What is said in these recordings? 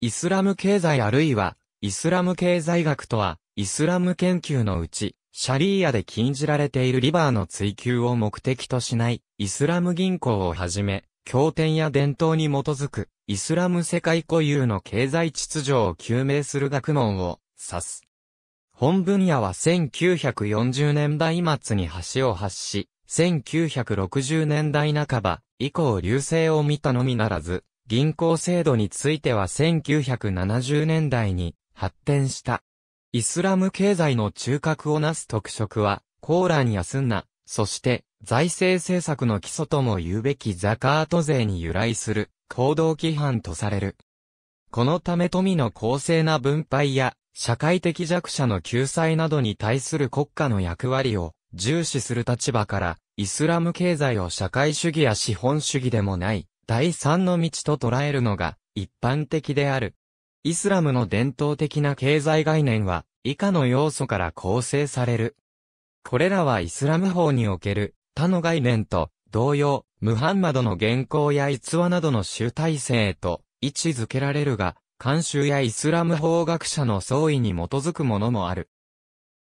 イスラム経済あるいは、イスラム経済学とは、イスラム研究のうち、シャリーアで禁じられているリバーの追求を目的としない、イスラム銀行をはじめ、経典や伝統に基づく、イスラム世界固有の経済秩序を究明する学問を指す。本分野は1940年代末に橋を発し、1960年代半ば以降流星を見たのみならず、銀行制度については1970年代に発展した。イスラム経済の中核をなす特色は、コーランやスンナ、そして財政政策の基礎とも言うべきザカート税に由来する行動規範とされる。このため富の公正な分配や社会的弱者の救済などに対する国家の役割を重視する立場から、イスラム経済を社会主義や資本主義でもない第三の道と捉えるのが一般的である。イスラムの伝統的な経済概念は以下の要素から構成される。これらはイスラム法における他の概念と同様、ムハンマドの原稿や逸話などの集大成と位置づけられるが、慣習やイスラム法学者の総意に基づくものもある。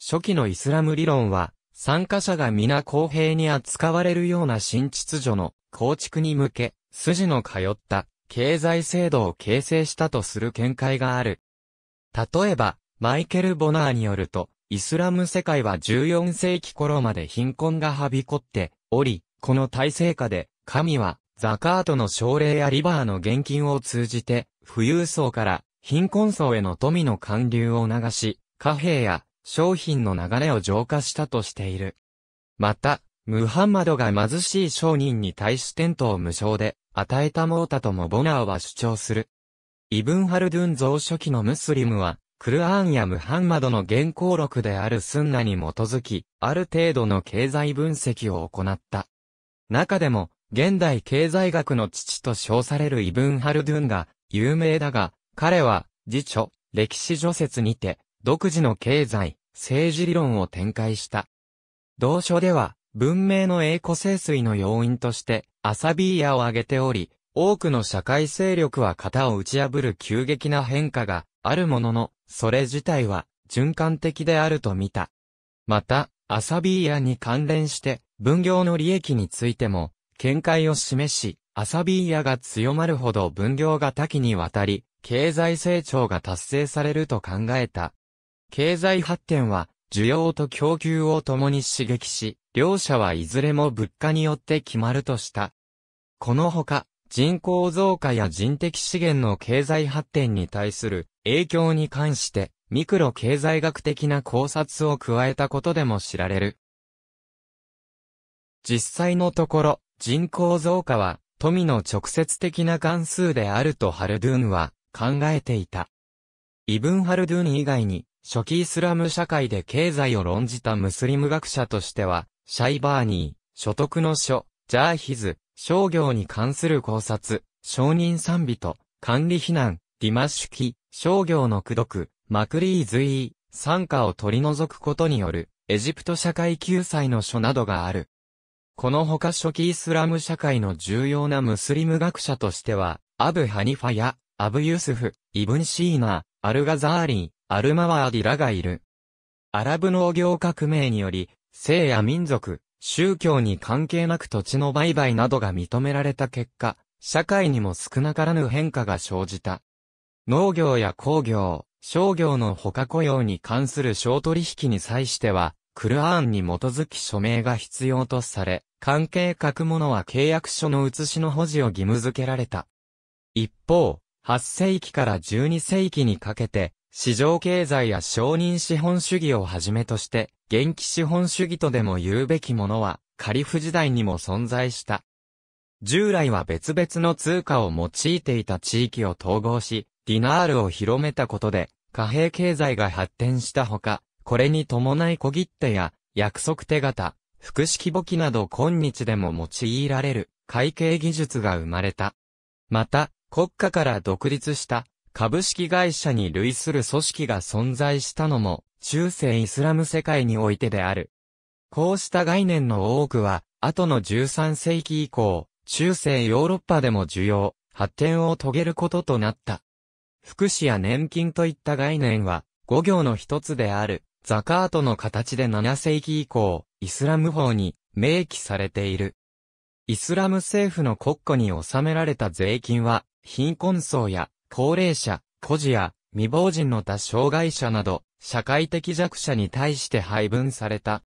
初期のイスラム理論は、参加者が皆公平に扱われるような新秩序の構築に向け、筋の通った経済制度を形成したとする見解がある。例えば、マイケル・ボナーによると、イスラム世界は14世紀頃まで貧困がはびこっており、この体制下で、神は、ザカートの奨励やリバーの現金を通じて、富裕層から貧困層への富の還流を流し、貨幣や商品の流れを浄化したとしている。また、ムハンマドが貧しい商人に対しテントを無償で与えたモータともボナーは主張する。イブンハルドゥン蔵書記のムスリムは、クルアーンやムハンマドの原稿録であるスンナに基づき、ある程度の経済分析を行った。中でも、現代経済学の父と称されるイブンハルドゥンが有名だが、彼は、辞書、歴史除説にて、独自の経済、政治理論を展開した。同書では、文明の栄枯盛衰の要因として、アサビーヤを挙げており、多くの社会勢力は型を打ち破る急激な変化があるものの、それ自体は循環的であると見た。また、アサビーヤに関連して、分業の利益についても、見解を示し、アサビーヤが強まるほど分業が多岐にわたり、経済成長が達成されると考えた。経済発展は、需要と供給を共に刺激し、両者はいずれも物価によって決まるとした。このほか、人口増加や人的資源の経済発展に対する影響に関して、ミクロ経済学的な考察を加えたことでも知られる。実際のところ、人口増加は富の直接的な関数であるとハルドゥーンは考えていた。イブン・ハルドゥーン以外に、初期イスラム社会で経済を論じたムスリム学者としては、シャイバーニー、所得の書、ジャーヒズ、商業に関する考察、承認賛美と、管理避難、ディマッシュキ、商業の駆読、マクリーズイー、参加を取り除くことによる、エジプト社会救済の書などがある。このほか初期イスラム社会の重要なムスリム学者としては、アブ・ハニファや、アブ・ユスフ、イブン・シーナ、アルガザーリー、アルマワーディラがいる。アラブ農業革命により、性や民族、宗教に関係なく土地の売買などが認められた結果、社会にも少なからぬ変化が生じた。農業や工業、商業の他雇用に関する商取引に際しては、クルアーンに基づき署名が必要とされ、関係各者は契約書の写しの保持を義務付けられた。一方、8世紀から12世紀にかけて、市場経済や承認資本主義をはじめとして、現気資本主義とでも言うべきものは、カリフ時代にも存在した。従来は別々の通貨を用いていた地域を統合し、ディナールを広めたことで、貨幣経済が発展したほか、これに伴い小切手や、約束手形、複式簿記など今日でも用いられる会計技術が生まれた。また、国家から独立した株式会社に類する組織が存在したのも、中世イスラム世界においてである。こうした概念の多くは、後の13世紀以降、中世ヨーロッパでも需要、発展を遂げることとなった。福祉や年金といった概念は、五行の一つである、ザカートの形で7世紀以降、イスラム法に明記されている。イスラム政府の国庫に納められた税金は、貧困層や高齢者、孤児や未亡人の他障害者など、社会的弱者に対して配分された。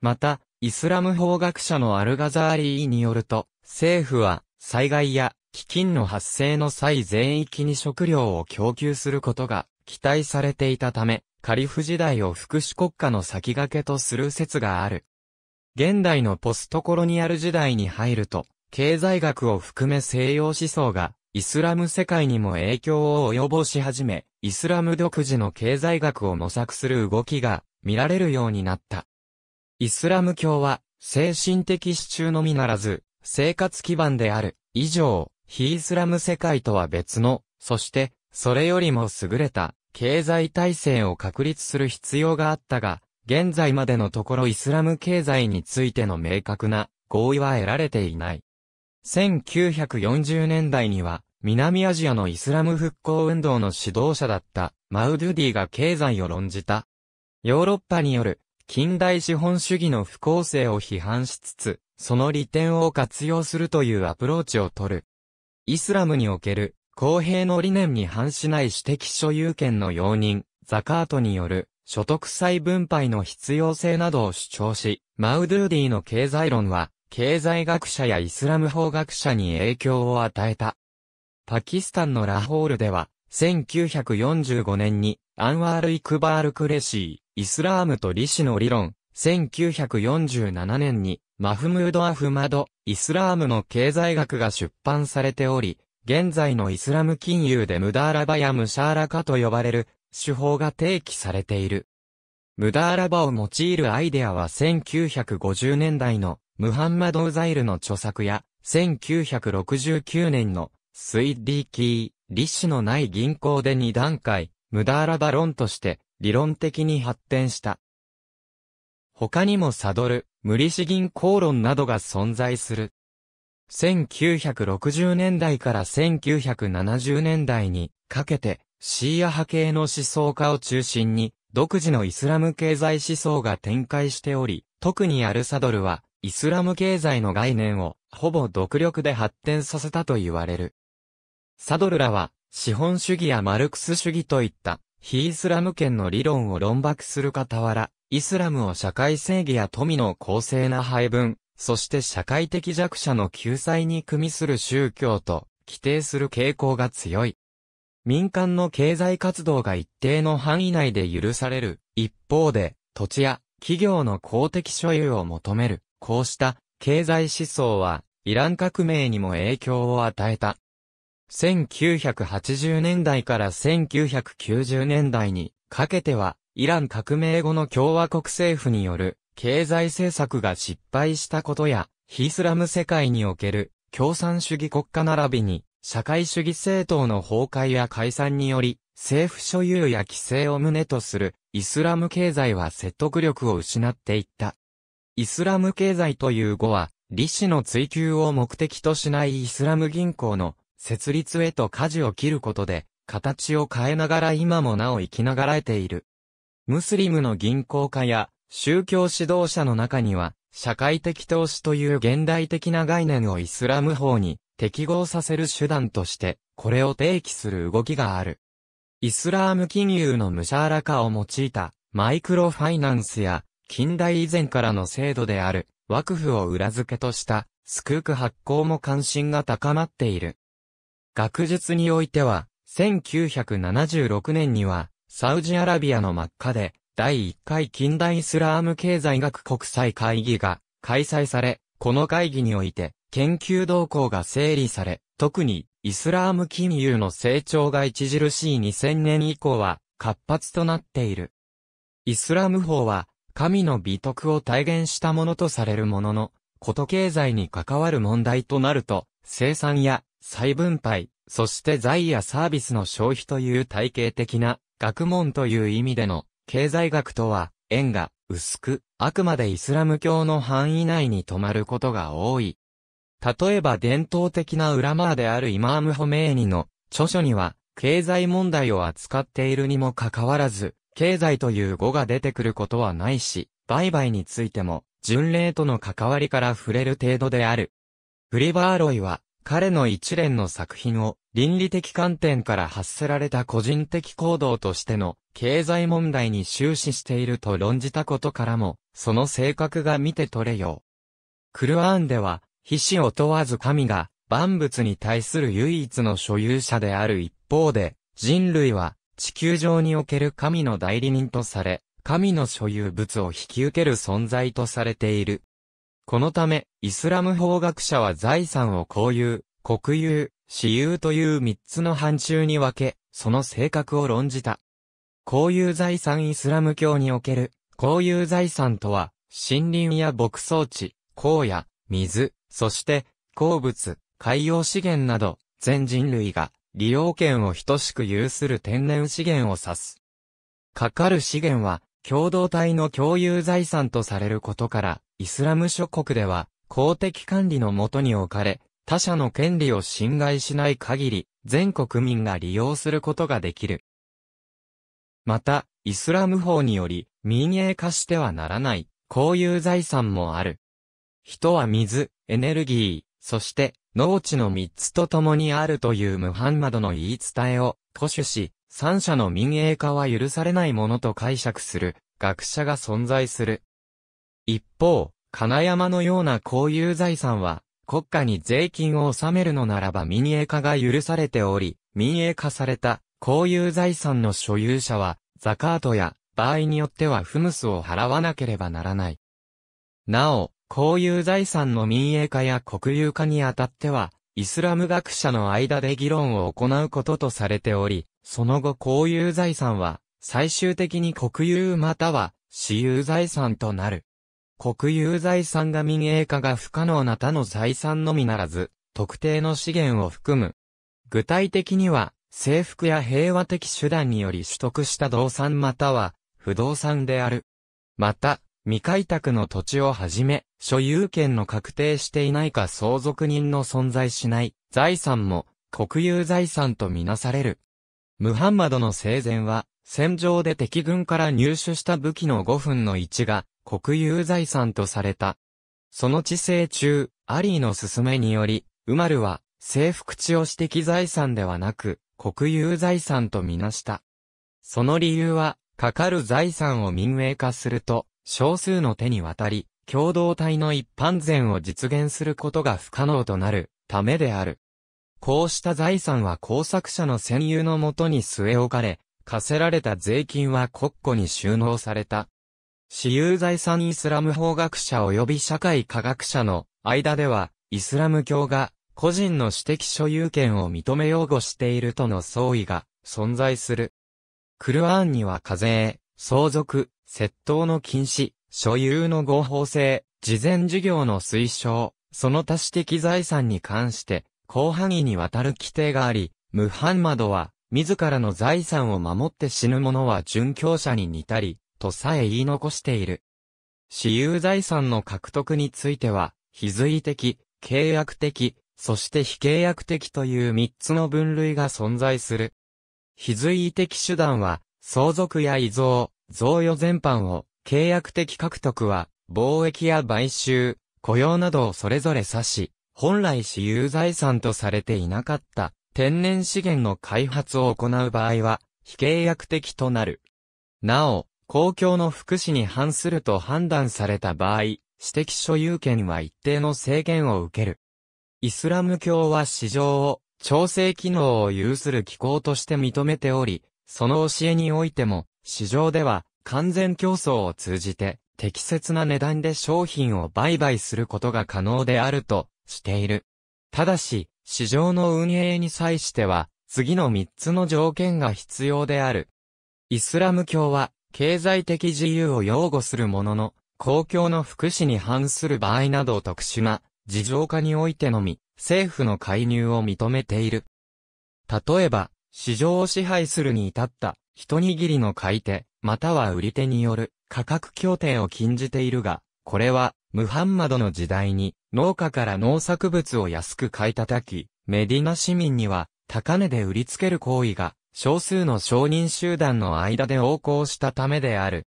また、イスラム法学者のアルガザーリーによると、政府は災害や飢饉の発生の際全域に食料を供給することが期待されていたため、カリフ時代を福祉国家の先駆けとする説がある。現代のポストコロニアル時代に入ると、経済学を含め西洋思想がイスラム世界にも影響を及ぼし始め、イスラム独自の経済学を模索する動きが見られるようになった。イスラム教は精神的支柱のみならず、生活基盤である以上、非イスラム世界とは別の、そしてそれよりも優れた経済体制を確立する必要があったが、現在までのところイスラム経済についての明確な合意は得られていない。1940年代には南アジアのイスラム復興運動の指導者だったマウドゥディが経済を論じた。ヨーロッパによる近代資本主義の不公正を批判しつつ、その利点を活用するというアプローチを取る。イスラムにおける公平の理念に反しない私的所有権の容認、ザカートによる所得再分配の必要性などを主張し、マウドゥーディの経済論は、経済学者やイスラム法学者に影響を与えた。パキスタンのラホールでは、1945年に、アンワール・イクバール・クレシー、イスラームと利子の理論、1947年に、マフムード・アフマド、イスラームの経済学が出版されており、現在のイスラム金融でムダーラバやムシャーラカと呼ばれる手法が提起されている。ムダーラバを用いるアイデアは1950年代のムハンマド・ウザイルの著作や1969年の水利キー、利子のない銀行で2段階、無駄荒だ論として、理論的に発展した。他にもサドル、無利子銀行論などが存在する。1960年代から1970年代にかけて、シーア派系の思想家を中心に、独自のイスラム経済思想が展開しており、特にアルサドルは、イスラム経済の概念を、ほぼ独力で発展させたと言われる。サドルらは、資本主義やマルクス主義といった、非イスラム圏の理論を論爆する傍ら、イスラムを社会正義や富の公正な配分、そして社会的弱者の救済に組みする宗教と、規定する傾向が強い。民間の経済活動が一定の範囲内で許される、一方で、土地や企業の公的所有を求める、こうした経済思想は、イラン革命にも影響を与えた。1980年代から1990年代にかけては、イラン革命後の共和国政府による経済政策が失敗したことや、ヒスラム世界における共産主義国家並びに、社会主義政党の崩壊や解散により、政府所有や規制を旨とするイスラム経済は説得力を失っていった。イスラム経済という語は、利子の追求を目的としないイスラム銀行の設立へと舵を切ることで、形を変えながら今もなお生きながらえている。ムスリムの銀行家や宗教指導者の中には、社会的投資という現代的な概念をイスラム法に適合させる手段として、これを提起する動きがある。イスラーム金融のムシャーラ化を用いたマイクロファイナンスや近代以前からの制度である、w a を裏付けとした、スクーク発行も関心が高まっている。学術においては、1976年には、サウジアラビアのマッカで、第1回近代イスラーム経済学国際会議が開催され、この会議において、研究動向が整理され、特に、イスラーム金融の成長が著しい2000年以降は、活発となっている。イスラム法は、神の美徳を体現したものとされるものの、こと経済に関わる問題となると、生産や再分配、そして財やサービスの消費という体系的な学問という意味での経済学とは縁が薄く、あくまでイスラム教の範囲内に止まることが多い。例えば伝統的な裏マーであるイマーム・ホメーニの著書には、経済問題を扱っているにもかかわらず、経済という語が出てくることはないし、売買についても、巡礼との関わりから触れる程度である。フリバーロイは、彼の一連の作品を倫理的観点から発せられた個人的行動としての経済問題に終始していると論じたことからも、その性格が見て取れよう。クルアーンでは、皮死を問わず神が万物に対する唯一の所有者である一方で、人類は地球上における神の代理人とされ、神の所有物を引き受ける存在とされている。このため、イスラム法学者は財産を公有、国有、私有という三つの範疇に分け、その性格を論じた。公有財産イスラム教における、公有財産とは、森林や牧草地、荒野、水、そして、鉱物、海洋資源など、全人類が利用権を等しく有する天然資源を指す。かかる資源は、共同体の共有財産とされることから、イスラム諸国では、公的管理のもとに置かれ、他者の権利を侵害しない限り、全国民が利用することができる。また、イスラム法により、民営化してはならない、こういう財産もある。人は水、エネルギー、そして、農地の三つと共にあるというムハンマドの言い伝えを、固守し、三者の民営化は許されないものと解釈する、学者が存在する。一方、金山のような公有財産は、国家に税金を納めるのならば民営化が許されており、民営化された公有財産の所有者は、ザカートや、場合によってはフムスを払わなければならない。なお、公有財産の民営化や国有化にあたっては、イスラム学者の間で議論を行うこととされており、その後公有財産は、最終的に国有または、私有財産となる。国有財産が民営化が不可能な他の財産のみならず、特定の資源を含む。具体的には、征服や平和的手段により取得した動産または、不動産である。また、未開拓の土地をはじめ、所有権の確定していないか相続人の存在しない財産も国有財産とみなされる。ムハンマドの生前は、戦場で敵軍から入手した武器の5分の1が国有財産とされた。その治世中、アリーの勧めにより、ウマルは征服地を私的財産ではなく、国有財産とみなした。その理由は、かかる財産を民営化すると、少数の手に渡り、共同体の一般税を実現することが不可能となるためである。こうした財産は工作者の占有のもとに据え置かれ、課せられた税金は国庫に収納された。私有財産イスラム法学者及び社会科学者の間では、イスラム教が個人の私的所有権を認め擁護しているとの相違が存在する。クルアーンには課税、相続、窃盗の禁止、所有の合法性、事前事業の推奨、その他私的財産に関して、広範囲にわたる規定があり、ムハンマドは、自らの財産を守って死ぬ者は殉教者に似たり、とさえ言い残している。私有財産の獲得については、非随的、契約的、そして非契約的という三つの分類が存在する。非随的手段は、相続や遺贈、贈与全般を、契約的獲得は、貿易や買収、雇用などをそれぞれ指し、本来私有財産とされていなかった天然資源の開発を行う場合は、非契約的となる。なお、公共の福祉に反すると判断された場合、私的所有権は一定の制限を受ける。イスラム教は市場を調整機能を有する機構として認めており、その教えにおいても、市場では完全競争を通じて適切な値段で商品を売買することが可能であるとしている。ただし、市場の運営に際しては、次の3つの条件が必要である。イスラム教は経済的自由を擁護するものの、公共の福祉に反する場合など特殊な事情化においてのみ、政府の介入を認めている。例えば、市場を支配するに至った一握りの買い手、または売り手による価格協定を禁じているが、これは、ムハンマドの時代に、農家から農作物を安く買い叩き、メディナ市民には、高値で売りつける行為が少数の商人集団の間で横行したためである。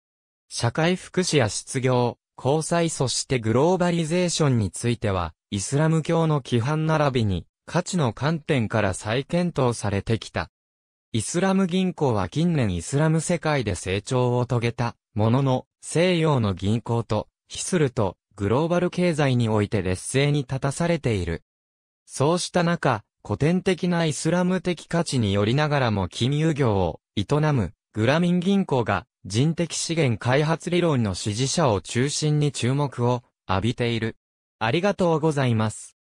社会福祉や失業、交際そしてグローバリゼーションについては、イスラム教の規範並びに、価値の観点から再検討されてきた。イスラム銀行は近年イスラム世界で成長を遂げた、ものの、西洋の銀行と、比すると、グローバル経済において劣勢に立たされている。そうした中、古典的なイスラム的価値によりながらも金融業を営むグラミン銀行が人的資源開発理論の支持者を中心に注目を浴びている。ありがとうございます。